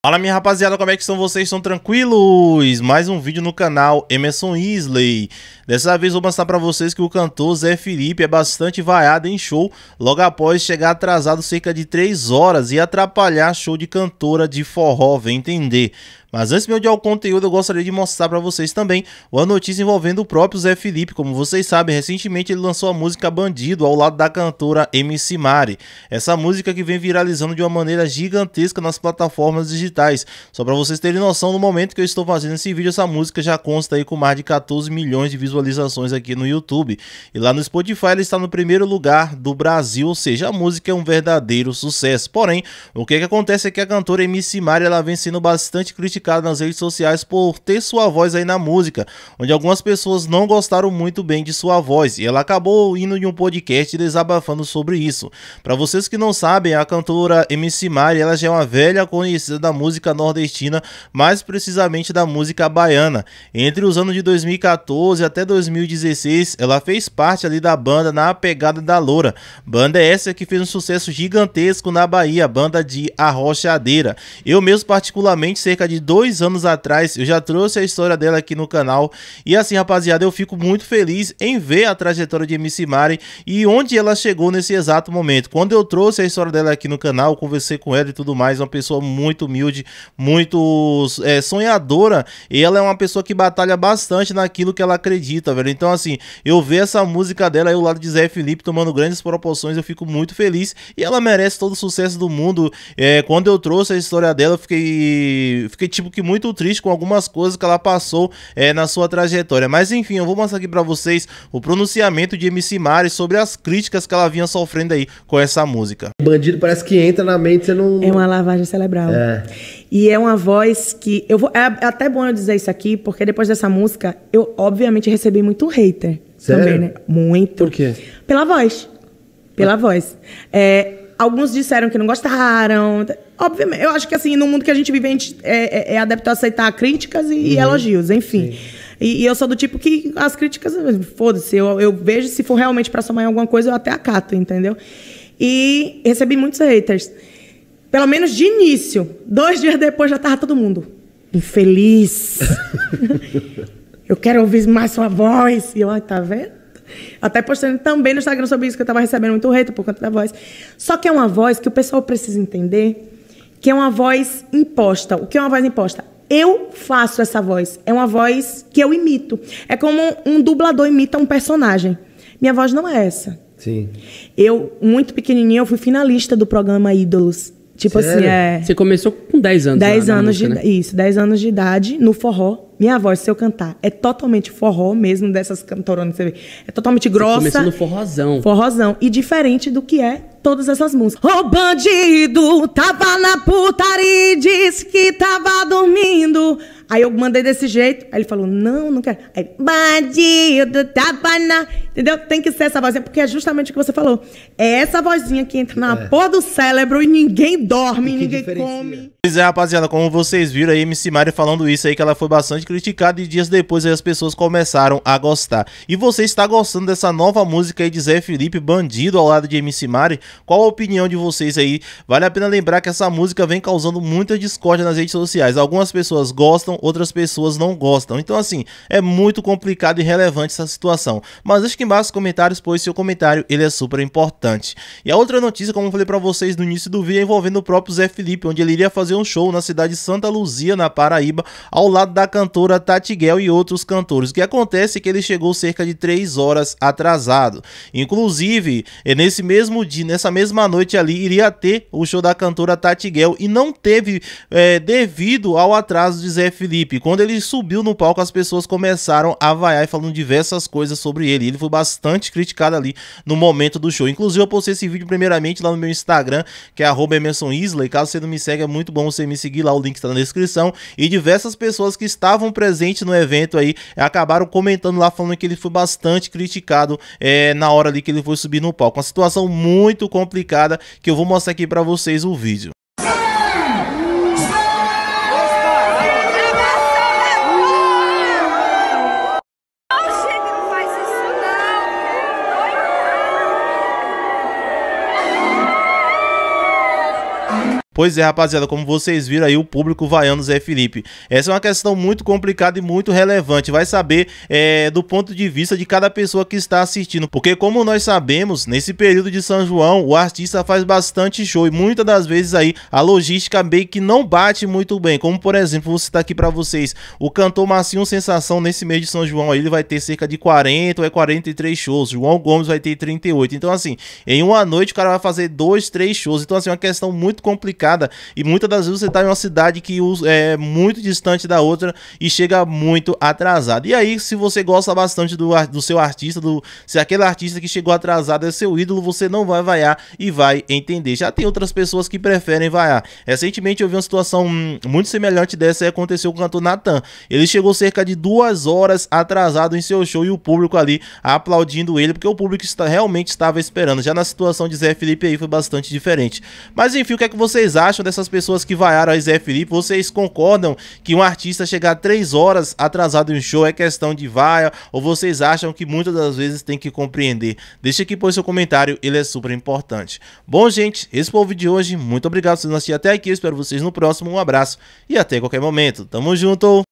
Fala minha rapaziada, como é que estão vocês? Estão tranquilos? Mais um vídeo no canal Emerson Isley. Dessa vez vou mostrar pra vocês que o cantor Zé Felipe é bastante vaiado em show logo após chegar atrasado cerca de 3 horas e atrapalhar show de cantora de forró, vem entender. Mas antes de eu dar o conteúdo, eu gostaria de mostrar para vocês também uma notícia envolvendo o próprio Zé Felipe. Como vocês sabem, recentemente ele lançou a música Bandido ao lado da cantora MC Mari. Essa música que vem viralizando de uma maneira gigantesca nas plataformas digitais. Só para vocês terem noção, no momento que eu estou fazendo esse vídeo, essa música já consta aí com mais de 14 milhões de visualizações aqui no YouTube. E lá no Spotify ela está no primeiro lugar do Brasil, ou seja, a música é um verdadeiro sucesso. Porém, o que, que acontece é que a cantora MC Mari ela vem sendo bastante criticada criticado nas redes sociais por ter sua voz aí na música, onde algumas pessoas não gostaram muito bem de sua voz e ela acabou indo de um podcast desabafando sobre isso. Para vocês que não sabem, a cantora MC Mari, ela já é uma velha conhecida da música nordestina, mais precisamente da música baiana. Entre os anos de 2014 até 2016, ela fez parte ali da banda Na Pegada da Loura. Banda essa que fez um sucesso gigantesco na Bahia, banda de Arrochadeira. Eu mesmo particularmente cerca de dois anos atrás. Eu já trouxe a história dela aqui no canal. E assim, rapaziada, eu fico muito feliz em ver a trajetória de MC Mari e onde ela chegou nesse exato momento. Quando eu trouxe a história dela aqui no canal, conversei com ela e tudo mais, uma pessoa muito humilde, muito é, sonhadora. E ela é uma pessoa que batalha bastante naquilo que ela acredita, velho. Então, assim, eu ver essa música dela aí ao lado de Zé Felipe tomando grandes proporções, eu fico muito feliz. E ela merece todo o sucesso do mundo. É, quando eu trouxe a história dela, eu fiquei, fiquei tipo que muito triste com algumas coisas que ela passou é, na sua trajetória. Mas enfim, eu vou mostrar aqui para vocês o pronunciamento de MC Mari sobre as críticas que ela vinha sofrendo aí com essa música. Bandido parece que entra na mente, você não. É uma lavagem cerebral. É. E é uma voz que. Eu vou, é, é até bom eu dizer isso aqui, porque depois dessa música, eu obviamente recebi muito hater. Sério? Também, né? Muito. Por quê? Pela voz. Pela ah. voz. É, Alguns disseram que não gostaram. Obviamente, eu acho que assim, no mundo que a gente vive, a gente é, é, é adepto a aceitar críticas e, uhum. e elogios, enfim. E, e, eu sou do tipo que as críticas, foda-se, eu, eu vejo se for realmente para somar em alguma coisa, eu até acato, entendeu? E recebi muitos haters. Pelo menos de início. Dois dias depois já tava todo mundo infeliz. eu quero ouvir mais sua voz. E eu, ah, tá vendo? Até postando também no Instagram sobre isso, que eu estava recebendo muito reto por conta da voz. Só que é uma voz que o pessoal precisa entender que é uma voz imposta. O que é uma voz imposta? Eu faço essa voz. É uma voz que eu imito. É como um dublador imita um personagem. Minha voz não é essa. Sim. Eu, muito pequenininha, eu fui finalista do programa Ídolos. Tipo assim, Sério? assim, é. Você começou com 10 anos 10 anos música, de né? Isso, 10 anos de idade no forró. Minha voz, se eu cantar, é totalmente forró mesmo dessas cantoronas que você vê. É totalmente grossa. Você começou no forrozão. Forrozão. E diferente do que é todas essas músicas. Ô bandido, tava na putaria e disse que tava dormindo. Aí eu mandei desse jeito. Aí ele falou, não, não quero. Aí, bandido, tapana, Entendeu? Tem que ser essa vozinha, porque é justamente o que você falou. É essa vozinha que entra na é. porra do cérebro e ninguém dorme, e ninguém come. Pois é, rapaziada, como vocês viram aí, MC Mari falando isso aí, que ela foi bastante criticada e dias depois aí, as pessoas começaram a gostar. E você está gostando dessa nova música aí de Zé Felipe, Bandido, ao lado de MC Mari? Qual a opinião de vocês aí? Vale a pena lembrar que essa música vem causando muita discórdia nas redes sociais. Algumas pessoas gostam, outras pessoas não gostam. Então, assim, é muito complicado e relevante essa situação. Mas deixe aqui embaixo os comentários, pois seu comentário ele é super importante. E a outra notícia, como eu falei para vocês no início do vídeo, é envolvendo o próprio Zé Felipe, onde ele iria fazer um show na cidade de Santa Luzia, na Paraíba, ao lado da cantora Tati Guel e outros cantores. O que acontece é que ele chegou cerca de 3 horas atrasado. Inclusive, é, nesse mesmo dia, nessa mesma noite ali, iria ter o show da cantora Tati Guel e não teve é, devido ao atraso de Zé Felipe Felipe. Quando ele subiu no palco, as pessoas começaram a vaiar e falando diversas coisas sobre ele. Ele foi bastante criticado ali no momento do show. Inclusive, eu postei esse vídeo primeiramente lá no meu Instagram, que é arroba Emerson Isley. Caso você não me segue, é muito bom você me seguir lá, o link está na descrição. E diversas pessoas que estavam presentes no evento aí acabaram comentando lá, falando que ele foi bastante criticado é, na hora ali que ele foi subir no palco. Uma situação muito complicada que eu vou mostrar aqui para vocês o vídeo. Pois é, rapaziada, como vocês viram aí, o público vaiando Zé Felipe. Essa é uma questão muito complicada e muito relevante. Vai saber é, do ponto de vista de cada pessoa que está assistindo. Porque como nós sabemos, nesse período de São João, o artista faz bastante show e muitas das vezes aí a logística meio que não bate muito bem. Como por exemplo, vou citar aqui para vocês, o cantor Marcinho Sensação nesse mês de São João aí, ele vai ter cerca de 40 ou é 43 shows. João Gomes vai ter 38. Então assim, em uma noite o cara vai fazer dois, três shows. Então assim, é uma questão muito complicada complicada. E muitas das vezes você está em uma cidade que é muito distante da outra e chega muito atrasado. E aí, se você gosta bastante do, do seu artista, do, se aquele artista que chegou atrasado é seu ídolo, você não vai vaiar e vai entender. Já tem outras pessoas que preferem vaiar. Recentemente eu vi uma situação hum, muito semelhante dessa e aconteceu com o cantor Natan. Ele chegou cerca de duas horas atrasado em seu show e o público ali aplaudindo ele, porque o público está, realmente estava esperando. Já na situação de Zé Felipe aí foi bastante diferente. Mas enfim, o que é que vocês acham dessas pessoas que vaiaram a Zé Felipe? Vocês concordam que um artista chegar três horas atrasado em um show é questão de vaia? Ou vocês acham que muitas das vezes tem que compreender? Deixa aqui pois seu comentário, ele é super importante. Bom, gente, esse foi o vídeo de hoje. Muito obrigado por vocês assistirem até aqui. Eu espero vocês no próximo. Um abraço e até qualquer momento. Tamo junto!